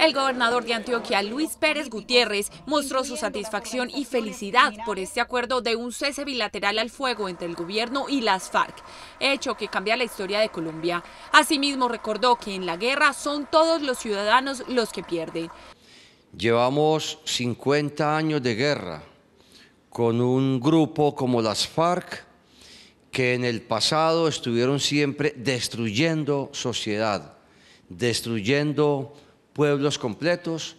El gobernador de Antioquia, Luis Pérez Gutiérrez, mostró su satisfacción y felicidad por este acuerdo de un cese bilateral al fuego entre el gobierno y las FARC, hecho que cambia la historia de Colombia. Asimismo, recordó que en la guerra son todos los ciudadanos los que pierden. Llevamos 50 años de guerra con un grupo como las FARC que en el pasado estuvieron siempre destruyendo sociedad, destruyendo pueblos completos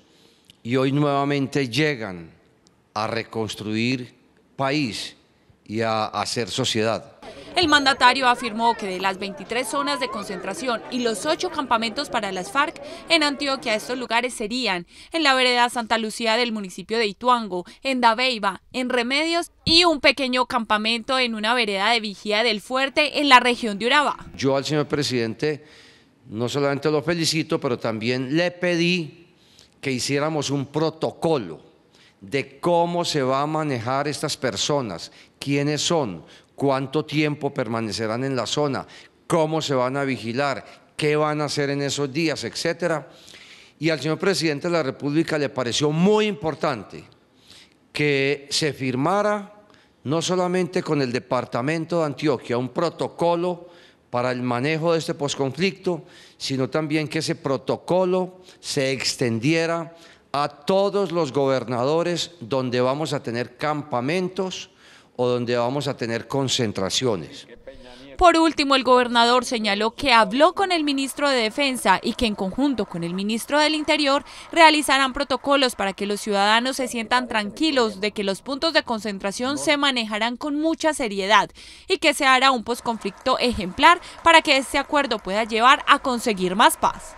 y hoy nuevamente llegan a reconstruir país y a hacer sociedad. El mandatario afirmó que de las 23 zonas de concentración y los 8 campamentos para las FARC en Antioquia, estos lugares serían en la vereda Santa Lucía del municipio de Ituango, en Dabeiba, en Remedios y un pequeño campamento en una vereda de vigía del fuerte en la región de Urabá. Yo al señor presidente no solamente lo felicito, pero también le pedí que hiciéramos un protocolo de cómo se va a manejar estas personas, quiénes son, cuánto tiempo permanecerán en la zona, cómo se van a vigilar, qué van a hacer en esos días, etcétera. Y al señor presidente de la República le pareció muy importante que se firmara no solamente con el departamento de Antioquia un protocolo para el manejo de este posconflicto, sino también que ese protocolo se extendiera a todos los gobernadores donde vamos a tener campamentos o donde vamos a tener concentraciones. Por último, el gobernador señaló que habló con el ministro de Defensa y que en conjunto con el ministro del Interior realizarán protocolos para que los ciudadanos se sientan tranquilos de que los puntos de concentración se manejarán con mucha seriedad y que se hará un posconflicto ejemplar para que este acuerdo pueda llevar a conseguir más paz.